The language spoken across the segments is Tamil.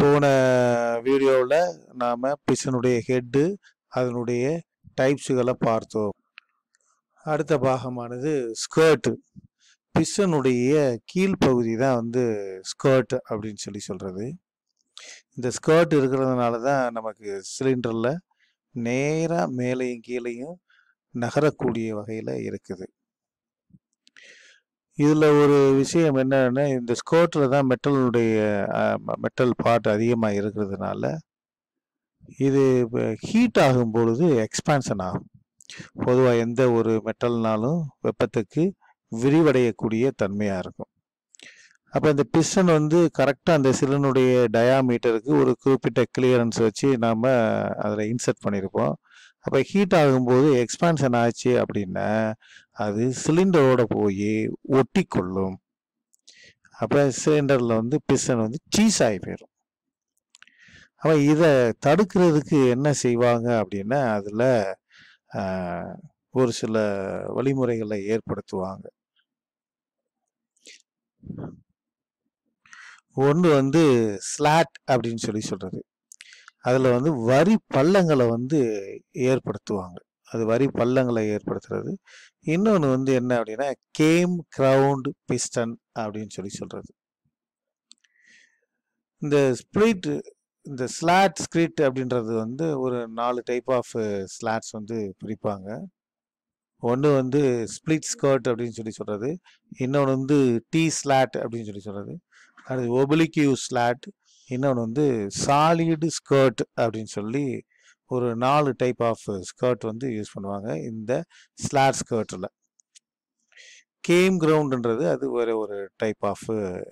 போன வீடியோவில் நாம் பிசனுடைய ஹெட்டு அதனுடைய டைப்ஸுகளை பார்த்தோம் அடுத்த பாகமானது ஸ்கர்ட்டு பிசனுடைய கீழ்ப்பகுதி தான் வந்து ஸ்கர்ட் அப்படின்னு சொல்லி சொல்கிறது இந்த ஸ்கர்ட் இருக்கிறதுனால தான் நமக்கு சிலிண்டரில் நேராக மேலேயும் கீழேயும் நகரக்கூடிய வகையில் இருக்குது இதில் ஒரு விஷயம் என்னென்னா இந்த ஸ்கோட்டில் தான் மெட்டலுடைய மெட்டல் பார்ட் அதிகமாக இருக்கிறதுனால இது ஹீட் ஆகும் பொழுது எக்ஸ்பான்ஷன் ஆகும் பொதுவாக எந்த ஒரு மெட்டல்னாலும் வெப்பத்துக்கு விரிவடையக்கூடிய தன்மையாக இருக்கும் அப்போ இந்த பிஸ்டன் வந்து கரெக்டாக அந்த சிலனுடைய டயாமீட்டருக்கு ஒரு குறிப்பிட்ட கிளியரன்ஸ் வச்சு நாம் அதில் இன்செர்ட் பண்ணியிருப்போம் அப்போ ஹீட் ஆகும்போது எக்ஸ்பான்ஷன் ஆச்சு அப்படின்னா அது சிலிண்டரோட போய் ஒட்டி கொள்ளும் அப்போ சிலிண்டரில் வந்து பிசன் வந்து சீஸ் ஆகி போயிடும் அப்போ இதை தடுக்கிறதுக்கு என்ன செய்வாங்க அப்படின்னா அதில் ஒரு சில வழிமுறைகளை ஏற்படுத்துவாங்க ஒன்று வந்து ஸ்லாட் அப்படின்னு சொல்லி சொல்கிறது அதில் வந்து வரி பள்ளங்களை வந்து ஏற்படுத்துவாங்க அது வரி பள்ளங்களை ஏற்படுத்துறது இன்னொன்று வந்து என்ன அப்படின்னா கேம் கிரவுண்ட் பிஸ்டன் அப்படின்னு சொல்லி சொல்கிறது இந்த ஸ்பிளிட் இந்த ஸ்லாட் ஸ்கிரிட் அப்படின்றது வந்து ஒரு நாலு டைப் ஆஃப் ஸ்லாட்ஸ் வந்து பிரிப்பாங்க ஒன்று வந்து ஸ்பிளிட் ஸ்கர்ட் அப்படின்னு சொல்லி சொல்கிறது இன்னொன்று வந்து டீ ஸ்லாட் அப்படின்னு சொல்லி சொல்கிறது அடுத்து ஒபிலிக்யூ ஸ்லாட் இன்னொன்று வந்து சாலிடு ஸ்கர்ட் அப்படின்னு சொல்லி ஒரு நாலு டைப் ஆஃப் ஸ்கர்ட் வந்து யூஸ் பண்ணுவாங்க இந்த ஸ்லாட் ஸ்கர்ட்டில் கேம் கிரவுண்டுன்றது அது வேறு ஒரு டைப் ஆஃப்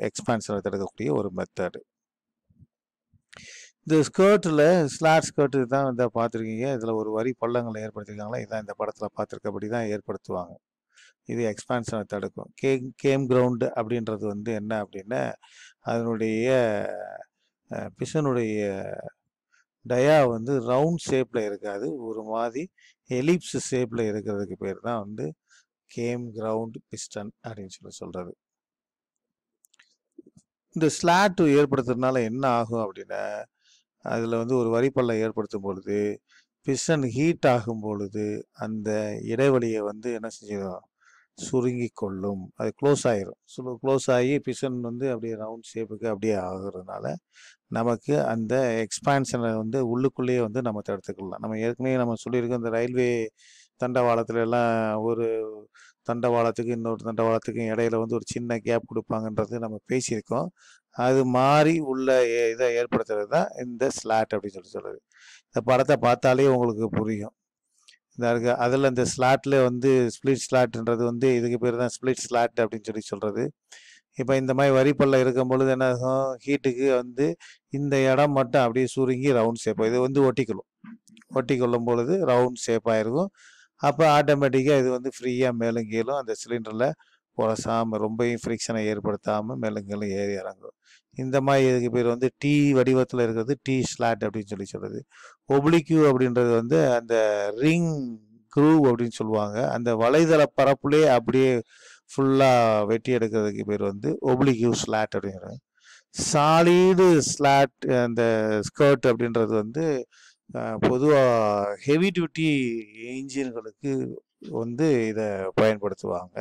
எக்ஸ்பான்ஷனை தடுக்கக்கூடிய ஒரு மெத்தடு இந்த ஸ்கர்ட்டில் ஸ்லாட் ஸ்கர்ட்டு தான் இதை பார்த்துருக்கீங்க இதில் ஒரு வரி பள்ளங்களை ஏற்படுத்திருக்காங்களா இதான் இந்த படத்தில் பார்த்துருக்கபடி தான் ஏற்படுத்துவாங்க இது எக்ஸ்பான்ஷனை தடுக்கும் கேம் கேம் கிரவுண்டு அப்படின்றது வந்து என்ன அப்படின்னா அதனுடைய பிசனுடைய டயா வந்து ரவுண்ட் ஷேப்பில் இருக்காது ஒரு மாதிரி எலிப்ஸ் ஷேப்பில் இருக்கிறதுக்கு பேர் தான் வந்து கேம் கிரவுண்ட் பிஸ்டன் அப்படின்னு சொல்லி சொல்கிறது இந்த ஸ்லாட் ஏற்படுத்துறதுனால என்ன ஆகும் அப்படின்னா அதில் வந்து ஒரு வரிப்பள்ளம் ஏற்படுத்தும் பொழுது பிஸ்டன் ஹீட் ஆகும் பொழுது அந்த இடைவெளியை வந்து என்ன செஞ்சிடும் சுருங்கி கொள்ளும் அது க்ளோஸ் ஆகிரும் சுலோ க்ளோஸ் ஆகி பிசன் வந்து அப்படியே ரவுண்ட் ஷேப்புக்கு அப்படியே ஆகிறதுனால நமக்கு அந்த எக்ஸ்பான்ஷனை வந்து உள்ளுக்குள்ளேயே வந்து நம்ம தடுத்துக்கலாம் நம்ம ஏற்கனவே நம்ம சொல்லியிருக்கோம் இந்த ரயில்வே தண்டவாளத்துல எல்லாம் ஒரு தண்டவாளத்துக்கு இன்னொரு தண்டவாளத்துக்கும் இடையில வந்து ஒரு சின்ன கேப் கொடுப்பாங்கன்றது நம்ம பேசியிருக்கோம் அது மாறி உள்ள இதை ஏற்படுத்துறது தான் இந்த ஸ்லாட் அப்படின்னு சொல்லி சொல்லுது இந்த படத்தை பார்த்தாலே உங்களுக்கு புரியும் இதாக இருக்குது அதில் இந்த ஸ்லாட்டில் வந்து ஸ்ப்ளிட் ஸ்லாட்ன்றது வந்து இதுக்கு பேர் தான் ஸ்ப்ளிட் ஸ்லாட் அப்படின்னு சொல்லி சொல்கிறது இப்போ இந்த மாதிரி வரிப்பல்ல இருக்கும் பொழுது என்ன ஆகும் ஹீட்டுக்கு வந்து இந்த இடம் மட்டும் அப்படியே சுருங்கி ரவுண்ட் ஷேப்பாக இது வந்து ஒட்டிக்கொள்ளும் ஒட்டிக்கொள்ளும் பொழுது ரவுண்ட் ஷேப்பாக இருக்கும் அப்போ ஆட்டோமேட்டிக்காக இது வந்து ஃப்ரீயாக மேலும் கீழும் அந்த சிலிண்டரில் உரசாமல் ரொம்ப ஃப்ரிக்ஷனை ஏற்படுத்தாமல் மேலுங்களும் ஏறி இறங்கும் இந்த மாதிரி இதுக்கு பேர் வந்து டீ வடிவத்தில் இருக்கிறது டீ ஸ்லாட் அப்படின்னு சொல்லி சொல்கிறது ஒப்ளிக்யூ அப்படின்றது வந்து அந்த ரிங் குரூவ் அப்படின்னு சொல்லுவாங்க அந்த வலைதள பரப்புலே அப்படியே ஃபுல்லாக வெட்டி எடுக்கிறதுக்கு பேர் வந்து ஒப்ளிக்யூ ஸ்லாட் அப்படிங்கிறது சாலிடு ஸ்லாட் அந்த ஸ்கர்ட் அப்படின்றது வந்து பொதுவாக ஹெவி டியூட்டி இன்ஜின்களுக்கு வந்து இதை பயன்படுத்துவாங்க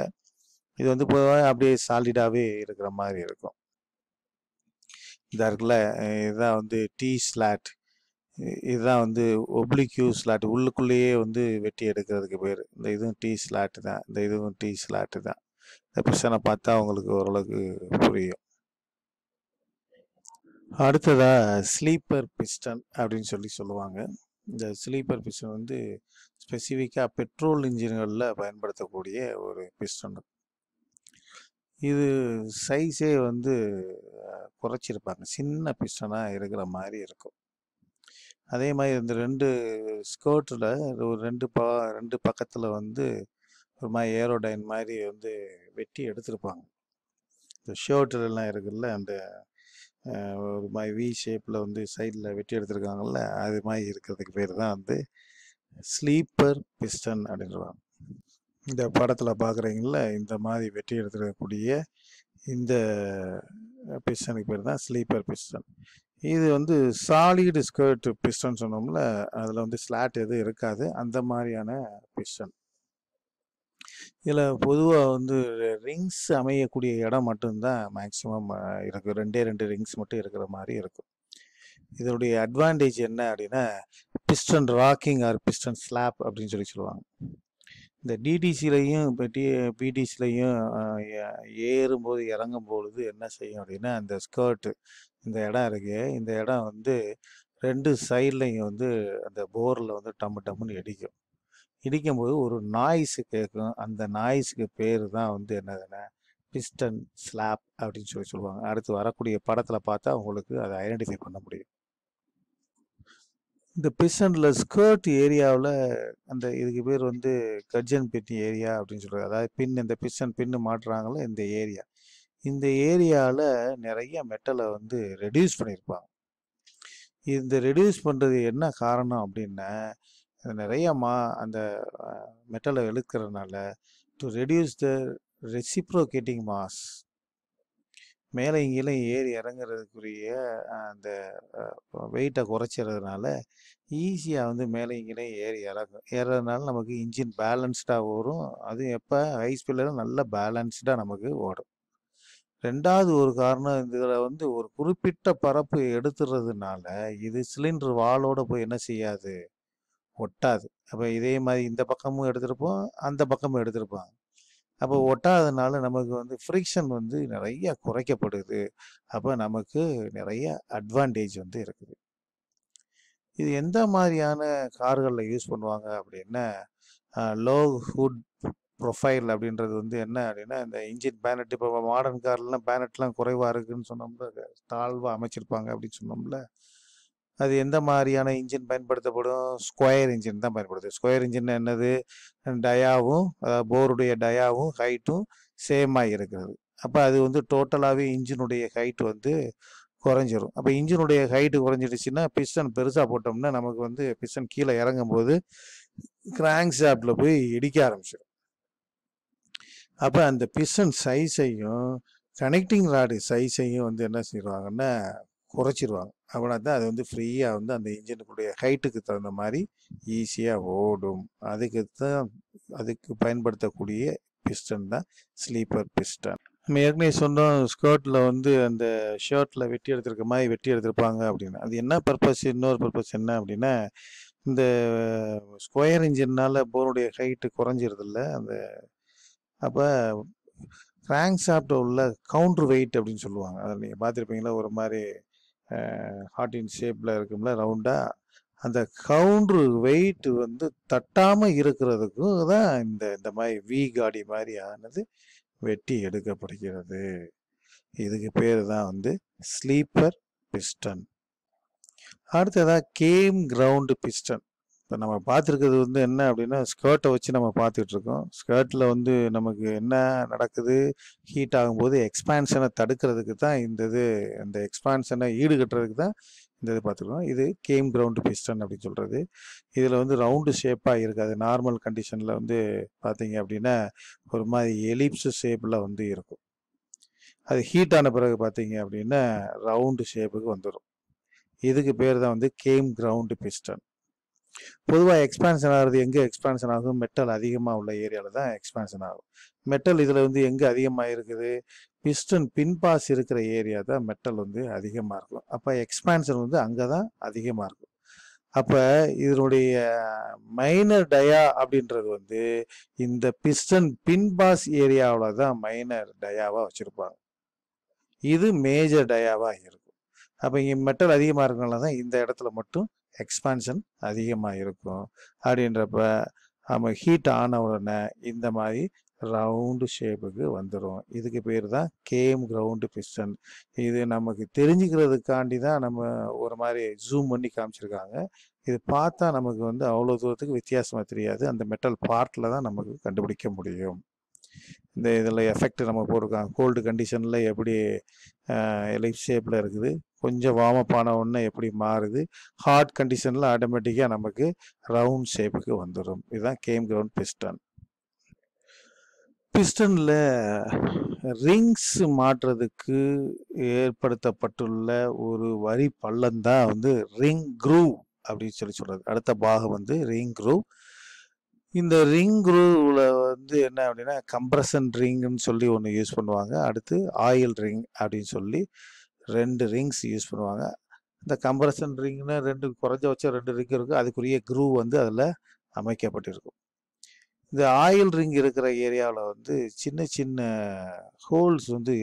இது வந்து பொதுவாக அப்படியே சாலிடாகவே இருக்கிற மாதிரி இருக்கும் இதாக இருக்குல்ல இதுதான் வந்து டி ஸ்லாட் இதுதான் வந்து ஒப்ளிக்யூ ஸ்லாட் உள்ளுக்குள்ளேயே வந்து வெட்டி எடுக்கிறதுக்கு பேர் இந்த இதுவும் டி ஸ்லாட்டு தான் இந்த இதுவும் டி ஸ்லாட்டு தான் இந்த பிரச்சனை பார்த்தா உங்களுக்கு ஓரளவுக்கு புரியும் அடுத்ததாக ஸ்லீப்பர் பிஸ்டன் அப்படின்னு சொல்லி சொல்லுவாங்க இந்த ஸ்லீப்பர் பிஸ்டன் வந்து ஸ்பெசிஃபிக்காக பெட்ரோல் இன்ஜின்களில் பயன்படுத்தக்கூடிய ஒரு பிஸ்டன் இது சைஸே வந்து குறைச்சிருப்பாங்க சின்ன பிஸ்டனாக இருக்கிற மாதிரி இருக்கும் அதே மாதிரி இந்த ரெண்டு ஸ்கர்ட்டில் ஒரு ரெண்டு பா ரெண்டு பக்கத்தில் வந்து ஒரு மாதிரி ஏரோடைன் மாதிரி வந்து வெட்டி எடுத்திருப்பாங்க இந்த ஷர்ட்லாம் இருக்குல்ல அந்த ஒரு மாதிரி வி ஷேப்பில் வந்து சைடில் வெட்டி எடுத்திருக்காங்கல்ல அது மாதிரி இருக்கிறதுக்கு பேர் தான் வந்து ஸ்லீப்பர் பிஸ்டன் அப்படின்றாங்க இந்த படத்தில் பார்க்குறீங்கள இந்த மாதிரி வெற்றி எடுத்துருக்கக்கூடிய இந்த பிஸ்டனுக்கு பேர் தான் ஸ்லீப்பர் பிஸ்டன் இது வந்து சாலிடு ஸ்கர்ட் பிஸ்டன் சொன்னோம்ல அதில் வந்து ஸ்லாட் எதுவும் இருக்காது அந்த மாதிரியான பிஸ்டன் இதில் பொதுவாக வந்து ரிங்ஸ் அமையக்கூடிய இடம் மட்டும்தான் மேக்ஸிமம் இருக்கும் ரெண்டே ரெண்டு ரிங்ஸ் மட்டும் இருக்கிற மாதிரி இருக்கும் இதனுடைய அட்வான்டேஜ் என்ன அப்படின்னா piston rocking or piston slap அப்படின்னு சொல்லி சொல்லுவாங்க இந்த டிடிசிலையும் இப்போ டி பிடிசிலையும் ஏறும்போது இறங்கும் பொழுது என்ன செய்யும் அப்படின்னா அந்த ஸ்கர்ட்டு இந்த இடம் இருக்குது இந்த இடம் வந்து ரெண்டு சைட்லையும் வந்து அந்த போரில் வந்து டம்மு டம்முன்னு இடிக்கும் இடிக்கும்போது ஒரு நாய்ஸு கேட்கும் அந்த நாய்ஸுக்கு பேர் தான் வந்து என்னதுன்னா பிஸ்டன் ஸ்லாப் அப்படின்னு சொல்லி சொல்லுவாங்க அடுத்து வரக்கூடிய படத்தில் பார்த்தா உங்களுக்கு அதை ஐடென்டிஃபை பண்ண முடியும் இந்த பிஸ்டனில் ஸ்கர்ட் ஏரியாவில் அந்த இதுக்கு பேர் வந்து கர்ஜன் பின் ஏரியா அப்படின்னு சொல்கிறாங்க அதாவது பின் இந்த பிஸ்டன் பின்னு மாட்டுறாங்களோ இந்த ஏரியா இந்த ஏரியாவில் நிறைய மெட்டலை வந்து ரெடியூஸ் பண்ணியிருப்பாங்க இந்த ரெடியூஸ் பண்ணுறது என்ன காரணம் அப்படின்னா நிறைய மா அந்த மெட்டலை எழுக்கிறதுனால to reduce the reciprocating mass மேலே இங்கேயும் ஏறி இறங்குறதுக்குரிய அந்த வெயிட்டை குறைச்சிறதுனால ஈஸியாக வந்து மேலே இங்கேயும் ஏறி இறங்கும் ஏறதுனால நமக்கு இன்ஜின் பேலன்ஸ்டாக ஓடும் அது எப்போ ஹை ஸ்பீடில் நல்ல பேலன்ஸ்டாக நமக்கு ஓடும் ரெண்டாவது ஒரு காரணம் இதில் வந்து ஒரு குறிப்பிட்ட பரப்பு எடுத்துறதுனால இது சிலிண்டர் வாலோடு போய் என்ன செய்யாது ஒட்டாது அப்போ இதே மாதிரி இந்த பக்கமும் எடுத்திருப்போம் அந்த பக்கமும் எடுத்துருப்பாங்க அப்போ ஒட்டாததுனால நமக்கு வந்து ஃப்ரிக்ஷன் வந்து நிறைய குறைக்கப்படுது அப்போ நமக்கு நிறைய அட்வான்டேஜ் வந்து இருக்குது இது எந்த மாதிரியான கார்களில் யூஸ் பண்ணுவாங்க அப்படின்னா லோ ஹுட் ப்ரொஃபைல் அப்படின்றது வந்து என்ன அப்படின்னா இந்த இன்ஜின் பேனட் இப்போ மாடர்ன் கார்லாம் பேனட்லாம் குறைவாக இருக்குதுன்னு சொன்னோம்ல தாழ்வாக அமைச்சிருப்பாங்க அப்படின்னு சொன்னோம்ல அது எந்த மாதிரியான இன்ஜின் பயன்படுத்தப்படும் ஸ்கொயர் இன்ஜின் தான் பயன்படுது ஸ்கொயர் இன்ஜின் என்னது டயாவும் அதாவது போருடைய டயாவும் ஹைட்டும் சேமாக இருக்கிறது அப்போ அது வந்து டோட்டலாகவே இன்ஜினுடைய ஹைட் வந்து குறைஞ்சிரும் அப்போ இன்ஜினுடைய ஹைட்டு குறைஞ்சிடுச்சுன்னா பிஸ்டன் பெருசாக போட்டோம்னா நமக்கு வந்து பிஸ்டன் கீழே இறங்கும் போது கிராங்க் ஷாப்டில் போய் இடிக்க ஆரம்பிச்சிடும் அப்போ அந்த பிஸ்டன் சைஸையும் கனெக்டிங் ராடு சைஸையும் வந்து என்ன செய்வாங்கன்னா குறைச்சிருவாங்க அப்படின்னா தான் அது வந்து ஃப்ரீயாக வந்து அந்த இன்ஜினுக்குடைய ஹைட்டுக்கு தகுந்த மாதிரி ஈஸியாக ஓடும் அதுக்கு தான் அதுக்கு பயன்படுத்தக்கூடிய பிஸ்டன் தான் ஸ்லீப்பர் பிஸ்டன் நம்ம ஏற்கனவே சொன்னோம் ஸ்கர்ட்டில் வந்து அந்த ஷர்ட்டில் வெட்டி எடுத்திருக்க மாதிரி வெட்டி எடுத்துருப்பாங்க அப்படின்னு அது என்ன பர்பஸ் இன்னொரு பர்பஸ் என்ன அப்படின்னா இந்த ஸ்கொயர் இன்ஜின்னால் போருடைய ஹைட்டு குறைஞ்சிருதில்ல அந்த அப்போ கிராங்க் சாப்பிட்ட உள்ள கவுண்ட்ரு வெயிட் அப்படின்னு சொல்லுவாங்க அதை நீங்கள் பார்த்துருப்பீங்களா ஒரு மாதிரி ஹார்டின் ஷேப்பில் இருக்கும்ல ரவுண்டாக அந்த கவுண்ட்ரு வெயிட் வந்து தட்டாமல் இருக்கிறதுக்கும் தான் இந்த இந்த மாதிரி வி காடி மாதிரி ஆனது வெட்டி எடுக்கப்படுகிறது இதுக்கு பேர் தான் வந்து ஸ்லீப்பர் பிஸ்டன் அடுத்ததான் கேம் கிரவுண்டு பிஸ்டன் இப்போ நம்ம பார்த்துருக்கிறது வந்து என்ன அப்படின்னா ஸ்கர்ட்டை வச்சு நம்ம பார்த்துக்கிட்டு இருக்கோம் ஸ்கர்ட்டில் வந்து நமக்கு என்ன நடக்குது ஹீட் ஆகும்போது எக்ஸ்பான்ஷனை தடுக்கிறதுக்கு தான் இந்த இது அந்த எக்ஸ்பான்ஷனை ஈடுகட்டுறதுக்கு தான் இந்த இது பார்த்துருக்கோம் இது கேம் கிரவுண்டு பிஸ்டன் அப்படின்னு சொல்கிறது இதில் வந்து ரவுண்டு ஷேப்பாக இருக்காது நார்மல் கண்டிஷனில் வந்து பார்த்தீங்க அப்படின்னா ஒரு மாதிரி எலிப்ஸு ஷேப்பில் வந்து இருக்கும் அது ஹீட் ஆன பிறகு பார்த்தீங்க அப்படின்னா ரவுண்டு ஷேப்புக்கு வந்துடும் இதுக்கு பேர் தான் வந்து கேம் கிரவுண்டு பிஸ்டன் பொதுவாக எக்ஸ்பான்ஷன் ஆகிறது எங்கே எக்ஸ்பான்ஷன் ஆகும் மெட்டல் அதிகமாக உள்ள ஏரியாவில் தான் எக்ஸ்பான்ஷன் ஆகும் மெட்டல் இதில் வந்து எங்கே அதிகமாக இருக்குது பிஸ்டன் பின்பாஸ் இருக்கிற ஏரியா தான் மெட்டல் வந்து அதிகமாக இருக்கும் அப்போ எக்ஸ்பான்ஷன் வந்து அங்கே தான் அதிகமாக இருக்கும் அப்போ இதனுடைய மைனர் டயா அப்படின்றது வந்து இந்த பிஸ்டன் பின்பாஸ் ஏரியாவில் தான் மைனர் டயாவாக வச்சுருப்பாங்க இது மேஜர் டயாவாக இருக்கும் அப்போ இங்கே மெட்டல் அதிகமாக இருக்கனால தான் இந்த இடத்துல மட்டும் எக்ஸ்பான்ஷன் அதிகமாக இருக்கும் அப்படின்றப்ப நம்ம ஹீட் ஆன உடனே இந்த மாதிரி ரவுண்டு ஷேப்புக்கு வந்துடும் இதுக்கு பேர் தான் கேம் கிரவுண்டு பிஸ்டன் இது நமக்கு தெரிஞ்சுக்கிறதுக்காண்டி தான் நம்ம ஒரு மாதிரி ஜூம் பண்ணி காமிச்சிருக்காங்க இது பார்த்தா நமக்கு வந்து அவ்வளோ தூரத்துக்கு வித்தியாசமாக தெரியாது அந்த மெட்டல் பார்ட்டில் தான் நமக்கு கண்டுபிடிக்க முடியும் இந்த இதில் எஃபெக்ட் நம்ம போட்டிருக்காங்க கோல்டு கண்டிஷனில் எப்படி லைஃப் ஷேப்பில் இருக்குது கொஞ்சம் வார்மப் ஆன உடனே எப்படி மாறுது ஹார்ட் கண்டிஷனில் ஆட்டோமேட்டிக்காக நமக்கு ரவுண்ட் ஷேப்புக்கு வந்துடும் இதுதான் கேம் கிரவுண்ட் பிஸ்டன் பிஸ்டனில் ரிங்ஸ் மாற்றுறதுக்கு ஏற்படுத்தப்பட்டுள்ள ஒரு வரி பள்ளந்தான் வந்து ரிங் குரூவ் அப்படின்னு சொல்லி சொல்கிறது அடுத்த பாகம் வந்து ரிங் குரூவ் இந்த ரிங் குரூவில் வந்து என்ன அப்படின்னா கம்ப்ரஷன் ரிங்குன்னு சொல்லி ஒன்று யூஸ் பண்ணுவாங்க அடுத்து ஆயில் ரிங் அப்படின்னு சொல்லி ரெண்டு ரிங்ஸ் யூஸ் பண்ணுவாங்க இந்த கம்ப்ரஷன் ரிங்னு ரெண்டு குறைஞ்ச குறைஞ்சபட்சம் ரெண்டு ரிங் இருக்கும் அதுக்குரிய க்ரூவ் வந்து அதில் அமைக்கப்பட்டிருக்கும் இந்த ஆயில் ரிங் இருக்கிற ஏரியாவில் வந்து சின்ன சின்ன ஹோல்ஸ் வந்து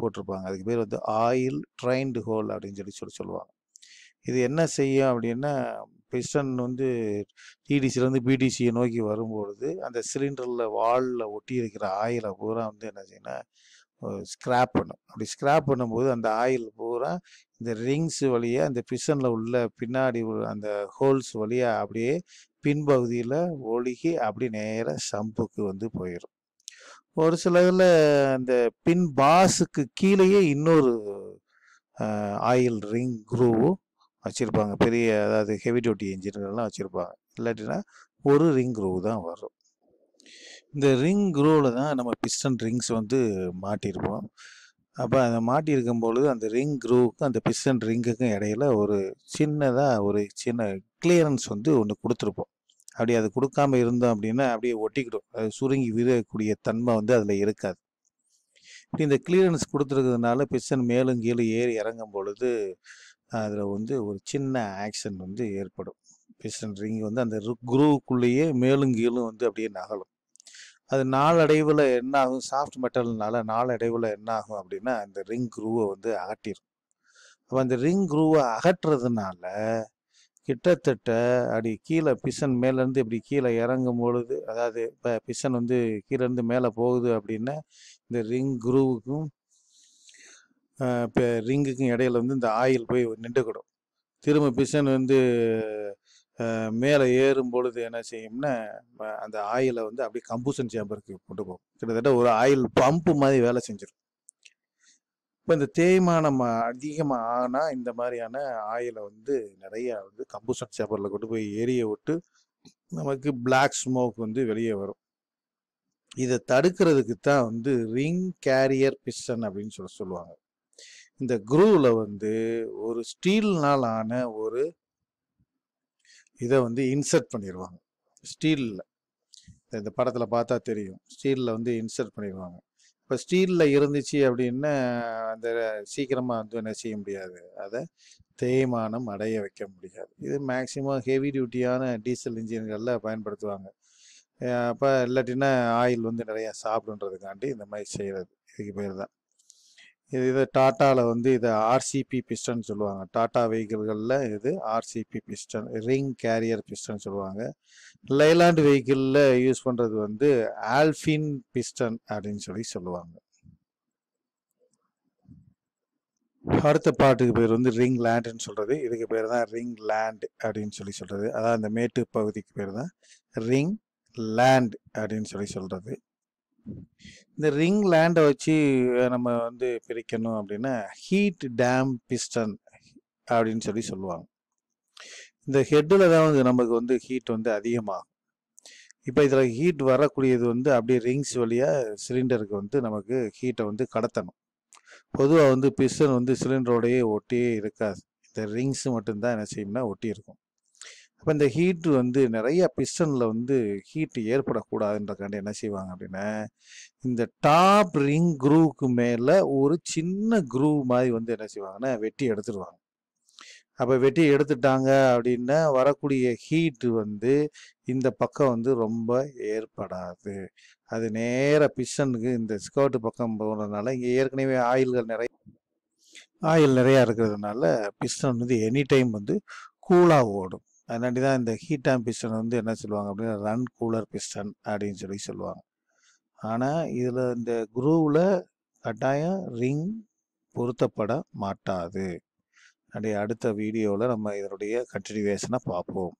போட்டிருப்பாங்க அதுக்கு பேர் வந்து ஆயில் ட்ரைன்டு ஹோல் அப்படின்னு சொல்லி சொல்லி சொல்லுவாங்க இது என்ன செய்யும் அப்படின்னா பிஸ்டன் வந்து டிடிசிலேருந்து பிடிசியை நோக்கி வரும்பொழுது அந்த சிலிண்டரில் வாலில் ஒட்டி இருக்கிற ஆயிலை பூரா வந்து என்ன செய்யணும்னா ஸ்க்ராப் பண்ணும் அப்படி ஸ்க்ராப் பண்ணும்போது அந்த ஆயில் பூரா இந்த ரிங்ஸ் வழியாக அந்த பிசனில் உள்ள பின்னாடி அந்த ஹோல்ஸ் வழியாக அப்படியே பின்பகுதியில் ஒழுகி அப்படி நேராக சம்புக்கு வந்து போயிடும் ஒரு சிலதில் அந்த பின் பாஸுக்கு கீழேயே இன்னொரு ஆயில் ரிங் க்ரூவும் வச்சுருப்பாங்க பெரிய அதாவது ஹெவி டியூட்டி இன்ஜின்கள்லாம் வச்சுருப்பாங்க இல்லாட்டினா ஒரு ரிங் குரூவ் தான் வரும் இந்த ரிங் க்ரோவில் தான் நம்ம பிஸ்டன் ரிங்ஸ் வந்து மாட்டியிருப்போம் அப்போ அதை மாட்டியிருக்கும் பொழுது அந்த ரிங் க்ரூவுக்கும் அந்த பிஸ்டன் ரிங்குக்கும் இடையில ஒரு சின்னதாக ஒரு சின்ன கிளியரன்ஸ் வந்து ஒன்று கொடுத்துருப்போம் அப்படி அது கொடுக்காம இருந்தோம் அப்படின்னா அப்படியே ஒட்டிக்கிடும் அது சுருங்கி விரக்கூடிய தன்மை வந்து அதில் இருக்காது இப்படி இந்த கிளியரன்ஸ் கொடுத்துருக்கிறதுனால பிஸ்டன் மேலும் கீழே ஏறி இறங்கும் பொழுது அதில் வந்து ஒரு சின்ன ஆக்ஷன் வந்து ஏற்படும் பிஸ்டன் ரிங் வந்து அந்த குரூவுக்குள்ளேயே மேலும் கீழும் வந்து அப்படியே நகலும் அது நாளடைவில் என்ன ஆகும் சாஃப்ட் மெட்டல்னால நாளடைவில் என்ன ஆகும் அப்படின்னா அந்த ரிங் குரூவை வந்து அகட்டிடும் அப்போ அந்த ரிங் குரூவை அகற்றுறதுனால கிட்டத்தட்ட அப்படி கீழே பிசன் மேலேருந்து இப்படி கீழே இறங்கும் பொழுது அதாவது இப்போ பிசன் வந்து கீழேருந்து மேலே போகுது அப்படின்னா இந்த ரிங் குரூவுக்கும் இப்போ ரிங்குக்கும் இடையில வந்து இந்த ஆயில் போய் நின்றுக்கிடும் திரும்ப பிசன் வந்து மேலே ஏறும் பொழுது என்ன செய்யும்னா அந்த ஆயிலை வந்து அப்படியே கம்பூசன் சேம்பருக்கு கொண்டு போகும் கிட்டத்தட்ட ஒரு ஆயில் பம்பு மாதிரி வேலை செஞ்சிடும் இப்போ இந்த தேய்மானம் அதிகமாக ஆனால் இந்த மாதிரியான ஆயிலை வந்து நிறையா வந்து கம்பூசன் சேம்பரில் கொண்டு போய் எரிய விட்டு நமக்கு பிளாக் ஸ்மோக் வந்து வெளியே வரும் இதை தடுக்கிறதுக்கு தான் வந்து ரிங் கேரியர் பிஸ்டன் அப்படின்னு சொல்லி சொல்லுவாங்க இந்த குரூவில் வந்து ஒரு ஸ்டீல்னால் ஆன ஒரு இதை வந்து இன்சர்ட் பண்ணிடுவாங்க ஸ்டீலில் இந்த படத்தில் பார்த்தா தெரியும் ஸ்டீலில் வந்து இன்சர்ட் பண்ணிடுவாங்க இப்போ ஸ்டீலில் இருந்துச்சு அப்படின்னா அந்த சீக்கிரமாக வந்து என்ன செய்ய முடியாது அதை தேய்மானம் அடைய வைக்க முடியாது இது மேக்சிமம் ஹெவி டியூட்டியான டீசல் இன்ஜின்களில் பயன்படுத்துவாங்க அப்போ இல்லாட்டின்னா ஆயில் வந்து நிறையா சாப்பிடுன்றதுக்காண்டி இந்த மாதிரி செய்கிறது இதுக்கு பேர் தான் இது இது டாட்டாவில் வந்து இது ஆர்சிபி பிஸ்டன் சொல்லுவாங்க டாட்டா வெஹிக்கிள்களில் இது RCB piston ring carrier piston சொல்லுவாங்க லைலாண்ட் வெஹிக்கிளில் யூஸ் பண்ணுறது வந்து ஆல்ஃபின் பிஸ்டன் அப்படின்னு சொல்லி சொல்லுவாங்க அடுத்த பாட்டுக்கு பேர் வந்து ரிங் லேண்டுன்னு சொல்கிறது இதுக்கு பேர் தான் ரிங் லேண்ட் அப்படின்னு சொல்லி சொல்கிறது அதாவது அந்த மேட்டு பகுதிக்கு பேர் தான் ரிங் லேண்ட் அப்படின்னு சொல்லி சொல்கிறது இந்த ரிங் லேண்டை வச்சு நம்ம வந்து பிரிக்கணும் அப்படின்னா ஹீட் டேம் பிஸ்டன் அப்படின்னு சொல்லி சொல்லுவாங்க இந்த ஹெட்டில் தான் வந்து நமக்கு வந்து ஹீட் வந்து அதிகமாகும் இப்போ இதில் ஹீட் வரக்கூடியது வந்து அப்படியே ரிங்ஸ் வழியாக சிலிண்டருக்கு வந்து நமக்கு ஹீட்டை வந்து கடத்தணும் பொதுவாக வந்து பிஸ்டன் வந்து சிலிண்டரோடையே ஒட்டியே இருக்காது இந்த ரிங்ஸ் மட்டும்தான் என்ன செய்யும்னா ஒட்டி இருக்கும் அப்போ இந்த ஹீட்டு வந்து நிறைய பிஸ்டனில் வந்து ஹீட்டு ஏற்படக்கூடாதுன்றக்காண்டி என்ன செய்வாங்க அப்படின்னா இந்த டாப் ரிங் குரூவுக்கு மேலே ஒரு சின்ன குரூவ் மாதிரி வந்து என்ன செய்வாங்கன்னா வெட்டி எடுத்துடுவாங்க அப்போ வெட்டி எடுத்துட்டாங்க அப்படின்னா வரக்கூடிய ஹீட்டு வந்து இந்த பக்கம் வந்து ரொம்ப ஏற்படாது அது நேராக பிஸ்டனுக்கு இந்த ஸ்கர்ட்டு பக்கம் போகிறதுனால இங்கே ஏற்கனவே ஆயில்கள் நிறைய ஆயில் நிறையா இருக்கிறதுனால பிஸ்டன் வந்து எனி டைம் வந்து கூலாக ஓடும் அதனாடி தான் இந்த ஹீட் ஆம் பிஸ்டன் வந்து என்ன சொல்லுவாங்க அப்படின்னா ரன் கூலர் பிஸ்டன் அப்படின்னு சொல்லி சொல்லுவாங்க ஆனால் இதில் இந்த குரூவில் கட்டாயம் ரிங் பொருத்தப்பட மாட்டாது அப்படியே அடுத்த வீடியோவில் நம்ம இதனுடைய கண்டினியூவேஷனை பார்ப்போம்